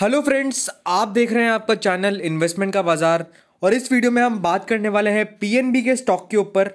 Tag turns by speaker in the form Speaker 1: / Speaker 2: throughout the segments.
Speaker 1: hello friends आप देख रहे हैं आपका चैनल इन्वेस्टमेंट का बाजार और इस वीडियो में हम बात करने वाले हैं पीएनबी के स्टॉक के ऊपर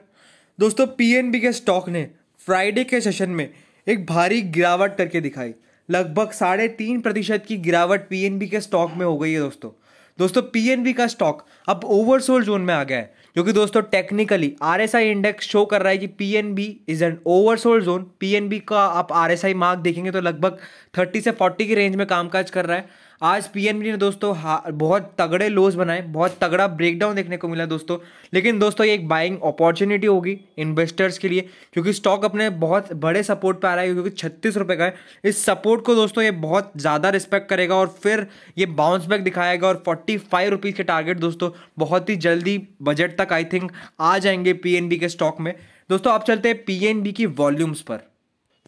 Speaker 1: दोस्तों पीएनबी के स्टॉक ने फ्राइडे के सेशन में एक भारी गिरावट करके दिखाई लगभग साढ़े तीन प्रतिशत की गिरावट पीएनबी के स्टॉक में हो गई है दोस्तों दोस्तों पीएनबी का स्टॉक अब ओवरसोल्ड जोन में आ गया है जो कि दोस्तों टेक्निकली आरएसआई इंडेक्स शो कर रहा है कि PNB is an oversold zone PNB का आप आरएसआई मार्क देखेंगे तो लगभग 30 से 40 की रेंज में कामकाज कर रहा है आज पीएनबी ने दोस्तों बहुत तगड़े लोज बनाए बहुत तगड़ा ब्रेकडाउन देखने को मिला दोस्तों लेकिन दोस्तों ये एक बाइंग अपॉर्चुनिटी होगी इन्वेस्टर्स के लिए क्योंकि स्टॉक अपने बहुत बड़े सपोर्ट पर आ रहा है क्योंकि छत्तीस रुपये का है इस सपोर्ट को दोस्तों ये बहुत ज़्यादा रिस्पेक्ट करेगा और फिर ये बाउंस बैक दिखाएगा और फोर्टी फाइव रुपीज़ के टारगेट दोस्तों बहुत ही जल्दी बजट तक आई थिंक आ जाएंगे पी के स्टॉक में दोस्तों आप चलते हैं पी की वॉल्यूम्स पर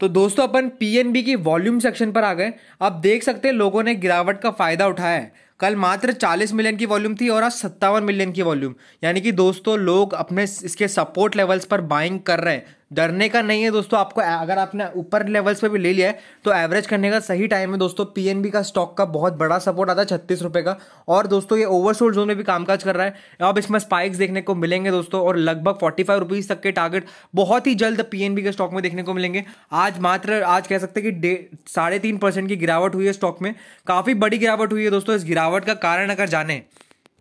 Speaker 1: तो दोस्तों अपन पीएनबी की वॉल्यूम सेक्शन पर आ गए अब देख सकते हैं लोगों ने गिरावट का फायदा उठाया है कल मात्र 40 मिलियन की वॉल्यूम थी और आज सत्तावन मिलियन की वॉल्यूम यानी कि दोस्तों लोग अपने इसके सपोर्ट लेवल्स पर बाइंग कर रहे हैं डरने का नहीं है दोस्तों आपको अगर आपने ऊपर लेवल्स पे भी ले लिया है तो एवरेज करने का सही टाइम है दोस्तों पीएनबी का स्टॉक का बहुत बड़ा सपोर्ट आता है छत्तीस रुपये का और दोस्तों ये ओवरसोल्ड जोन में भी कामकाज कर रहा है अब इसमें स्पाइक्स देखने को मिलेंगे दोस्तों और लगभग फोर्टी फाइव रुपीज़ तक के टारगेट बहुत ही जल्द पीएनबी के स्टॉक में देखने को मिलेंगे आज मात्र आज कह सकते हैं कि साढ़े तीन परसेंट की गिरावट हुई है स्टॉक में काफ़ी बड़ी गिरावट हुई है दोस्तों इस गिरावट का कारण अगर जाने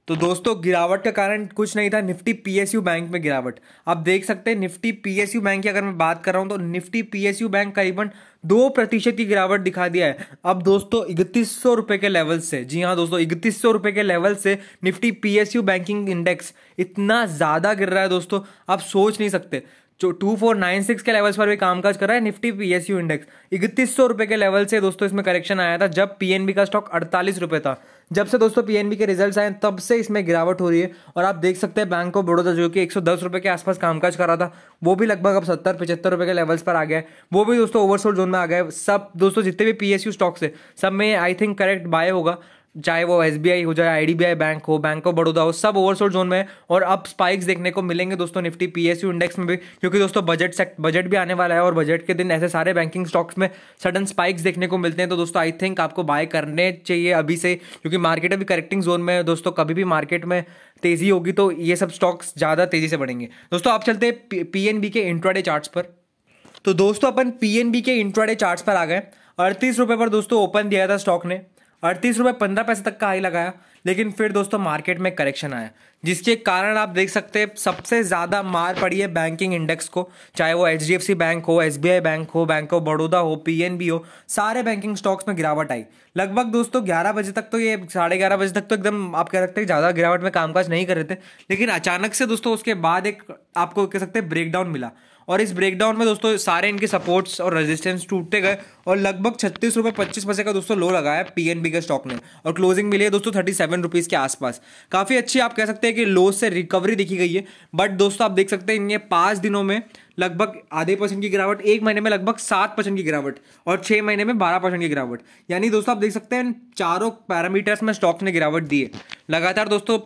Speaker 1: तो दोस्तों गिरावट का कारण कुछ नहीं था निफ्टी पीएसयू बैंक में गिरावट आप देख सकते हैं निफ्टी पीएसयू बैंक की अगर मैं बात कर रहा हूं तो निफ्टी पीएसयू बैंक करीबन दो प्रतिशत की गिरावट दिखा दिया है अब दोस्तों इकतीस सौ रुपए के लेवल से जी हाँ दोस्तों इकतीस सौ रुपए के लेवल से निफ्टी पीएसयू बैंकिंग इंडेक्स इतना ज़्यादा गिर रहा है दोस्तों आप सोच नहीं सकते जो टू फोर नाइन सिक्स के लेवल्स पर भी कामकाज कर रहा है निफ्टी पीएसयू इंडेक्स इकतीस सौ रुपए के लेवल से दोस्तों इसमें करेक्शन आया था जब पीएनबी का स्टॉक अड़तालीस रुपए था जब से दोस्तों पीएनबी के रिजल्ट्स आए तब से इसमें गिरावट हो रही है और आप देख सकते हैं बैंक ऑफ बड़ौदा जो कि एक सौ दस के आसपास कामकाज कर रहा था वो भी लगभग अब सत्तर पचहत्तर रुपए के लेवल्स पर आ गया है वो भी दोस्तों ओवरसोल्ड जोन में आ गया सब दोस्तों जितने भी पीएसयू स्टॉक्स है सब में आई थिंक करेक्ट बाय होगा चाहे वो एस हो जाए आई बैंक हो बैंक ऑफ बड़ौदा हो सब ओवरसोल्ड जोन में है और अब स्पाइक्स देखने को मिलेंगे दोस्तों निफ्टी पी इंडेक्स में भी क्योंकि दोस्तों बजट सेक्ट बजट भी आने वाला है और बजट के दिन ऐसे सारे बैंकिंग स्टॉक्स में सडन स्पाइक्स देखने को मिलते हैं तो दोस्तों आई थिंक आपको बाय करने चाहिए अभी से क्योंकि मार्केट अभी करेक्टिंग जोन में है दोस्तों कभी भी मार्केट में तेज़ी होगी तो ये सब स्टॉक्स ज़्यादा तेज़ी से बढ़ेंगे दोस्तों आप चलते हैं पी के इंट्राडे चार्ट पर तो दोस्तों अपन पी के इंट्राडे चार्ट पर आ गए अड़तीस रुपये पर दोस्तों ओपन दिया था स्टॉक ने अड़तीस रुपये पंद्रह पैसे तक का हाई लगाया लेकिन फिर दोस्तों मार्केट में करेक्शन आया जिसके कारण आप देख सकते हैं सबसे ज़्यादा मार पड़ी है बैंकिंग इंडेक्स को चाहे वो एच बैंक हो एस बैंक हो बैंक ऑफ बड़ौदा हो पी हो सारे बैंकिंग स्टॉक्स में गिरावट आई लगभग दोस्तों ग्यारह बजे तक तो ये साढ़े ग्यारह बजे तक तो एकदम आप कह सकते हैं ज़्यादा गिरावट में कामकाज नहीं कर रहे थे लेकिन अचानक से दोस्तों उसके बाद एक आपको कह सकते हैं ब्रेकडाउन मिला और इस ब्रेकडाउन में दोस्तों सारे इनके सपोर्ट्स और रेजिस्टेंस टूटते गए और लगभग छत्तीस रुपये पच्चीस पैसे का दोस्तों लो लगाया पीएनबी के स्टॉक ने और क्लोजिंग मिली है दोस्तों थर्टी सेवन रुपीज़ के आसपास काफ़ी अच्छी आप कह सकते हैं कि लो से रिकवरी दिखी गई है बट दोस्तों आप देख सकते हैं इनके पाँच दिनों में लगभग आधे परसेंट की गिरावट एक महीने में लगभग सात परसेंट की गिरावट और छह महीने में बारह परसेंट की गिरावट यानी दोस्तों आप देख सकते हैं चारों पैरामीटर्स में स्टॉक्स ने गिरावट दी है लगातार दोस्तों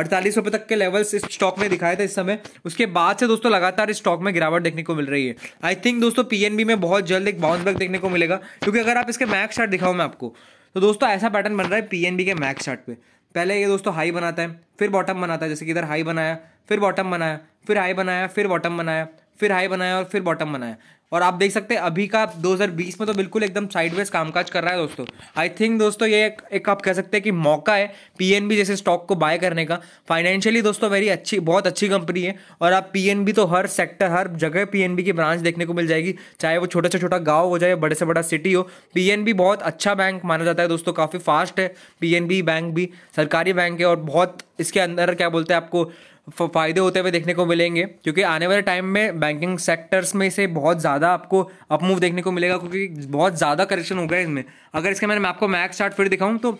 Speaker 1: अड़तालीस रुपये तक के लेवल्स इस स्टॉक में दिखाए थे इस समय उसके बाद से दोस्तों लगातार इस स्टॉक में गिरावट देखने को मिल रही है आई थिंक दोस्तों पीएनबी में बहुत जल्द एक बाउंस बैक देखने को मिलेगा क्योंकि अगर आप इसके मैक्स चार्ट दिखाऊँ मैं आपको तो दोस्तों ऐसा पैटर्न बन रहा है पीएनबी के मैक्स चार्ट पे पहले ये दोस्तों हाई बनाता है फिर बॉटम बनाता है जैसे कि इधर हाई बनाया फिर बॉटम बनाया फिर हाई बनाया फिर बॉटम बनाया फिर हाई बनाया और फिर बॉटम बनाया और आप देख सकते हैं अभी का 2020 में तो बिल्कुल एकदम साइडवेज कामकाज कर रहा है दोस्तों आई थिंक दोस्तों ये एक, एक आप कह सकते हैं कि मौका है पीएनबी जैसे स्टॉक को बाय करने का फाइनेंशियली दोस्तों वेरी अच्छी बहुत अच्छी कंपनी है और आप पीएनबी तो हर सेक्टर हर जगह पीएनबी की ब्रांच देखने को मिल जाएगी चाहे वो छोटा से छोटा गाँव हो जाए बड़े से बड़ा सिटी हो पी बहुत अच्छा बैंक माना जाता है दोस्तों काफ़ी फास्ट है पी बैंक भी सरकारी बैंक है और बहुत इसके अंदर क्या बोलते हैं आपको फ़ायदे होते हुए देखने को मिलेंगे क्योंकि आने वाले टाइम में बैंकिंग सेक्टर्स में से बहुत ज़्यादा आपको अपमूव देखने को मिलेगा क्योंकि बहुत ज़्यादा करेक्शन होगा इसमें अगर इसके मैंने मैं आपको मैक्स चार्ट फिर दिखाऊँ तो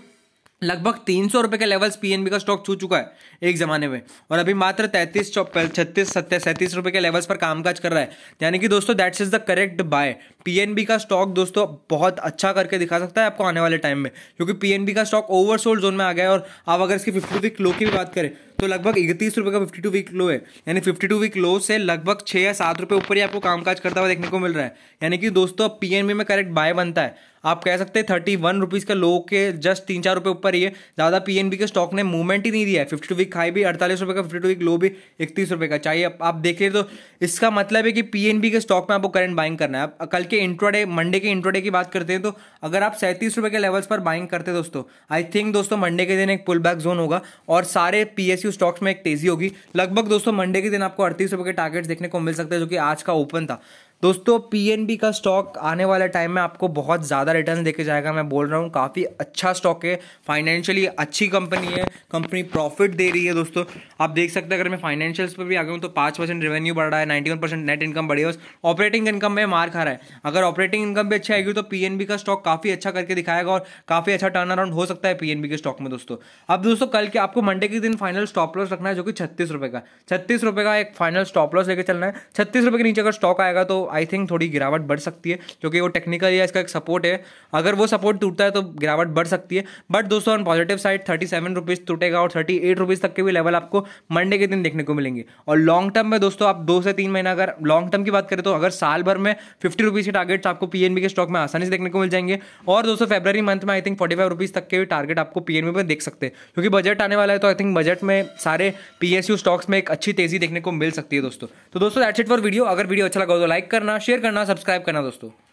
Speaker 1: लगभग तीन सौ रुपये का लेवल्स पीएनबी का स्टॉक छू चुका है एक जमाने में और अभी मात्र तैंतीस छत्तीस सत्ताईस सैंतीस रुपये के लेवल्स पर कामकाज कर रहा है यानी कि दोस्तों that's is the correct buy PNB का स्टॉक दोस्तों बहुत अच्छा करके दिखा सकता है आपको आने वाले टाइम में क्योंकि पीएनबी का स्टॉक ओवरसोल्ड जोन में आ गया है और आप अगर इसकी फिफ्टी वीक लो की भी बात करें तो लगभग इकतीस रुपये का फिफ्टी टू वीक लो है यानी फिफ्टी टू वीक लो से लगभग छः या सात रुपये ऊपर ही आपको कामकाज करता हुआ देखने को मिल रहा है यानी कि दोस्तों अब पी में करेक्ट बाय बनता है आप कह सकते हैं थर्टी वन रुपीज़ का लो के जस्ट तीन चार रुपये ऊपर ही है ज़्यादा पी के स्टॉक ने मूवमेंट ही नहीं दिया है फिफ्टी टू वीक हाई भी अड़तालीस रुपये का फिफ्टी टू वीक लो भी इकतीस रुपये का चाहिए अब आप देखिए तो इसका मतलब है कि पी के स्टॉक में आपको करंट बाइंग करना है आप कल के इंट्रोडे मंडे के इंट्रोडे की बात करते हैं तो अगर आप सैंतीस के लेवल्स पर बाइंग करते हैं दोस्तों आई थिंक दोस्तों मंडे के दिन एक पुल जोन होगा और सारे पी स्टॉक्स में एक तेजी होगी लगभग दोस्तों मंडे के दिन आपको अड़तीस रुपए के टारगेट्स देखने को मिल सकते हैं जो कि आज का ओपन था दोस्तों पीएनबी का स्टॉक आने वाले टाइम में आपको बहुत ज़्यादा रिटर्न देके जाएगा मैं बोल रहा हूँ काफ़ी अच्छा स्टॉक है फाइनेंशियली अच्छी कंपनी है कंपनी प्रॉफिट दे रही है दोस्तों आप देख सकते हैं अगर मैं फाइनेंशियल्स पर भी आ गया हूँ तो पाँच परसेंट रेवेन्यू बढ़ रहा है ninety one percent net income बढ़ी है ऑपरेटिंग इनकम में मार खा रहा है अगर ऑपरेटिंग इनकम भी अच्छी आएगी तो पी का स्टॉक काफ़ी अच्छा करके दिखाएगा और काफ़ी अच्छा टर्न अराउंड हो सकता है पी के स्टॉक में दोस्तों अब दोस्तों कल के आपको मंडे के दिन फाइनल स्टॉप लॉस रखना है जो कि छत्तीस रुपये का छत्तीस रुपये का एक फाइनल स्टॉप लॉस लेकर चलना है छत्तीस के नीचे अगर स्टॉक आएगा तो आई थिंक थोड़ी गिरावट बढ़ सकती है क्योंकि वो टेक्निकल या इसका एक सपोर्ट है अगर वो सपोर्ट टूटता है तो गिरावट बढ़ सकती है बट दोस्तों on positive side thirty seven rupees टूटेगा और थर्टी एट रुपीज़ तक के भी लेवल आपको मंडे के दिन देखने को मिलेंगे और लॉन्ग टर्म में दोस्तों आप दो से तीन महीना अगर लॉन्ग टर्म की बात करें तो अगर साल भर में फिफ्टी रुपीज़ के टारगेट्स आपको पीएनबी के स्टॉक में आसानी से देखने को मिल जाएंगे और दोस्तों फेब्रवरी मंथ में I think forty five rupees तक के भी टारगेट आपको पीएनबी में देख सकते हैं क्योंकि बजट आने वाला है तो आई थिंक बजट में सारे पी स्टॉक्स में एक अच्छी तेजी देखने को मिल सकती है दोस्तों तो दोस्तों दैट्स इट फॉर वीडियो अगर वीडियो अच्छा लगा तो लाइक करना शेयर करना सब्सक्राइब करना दोस्तों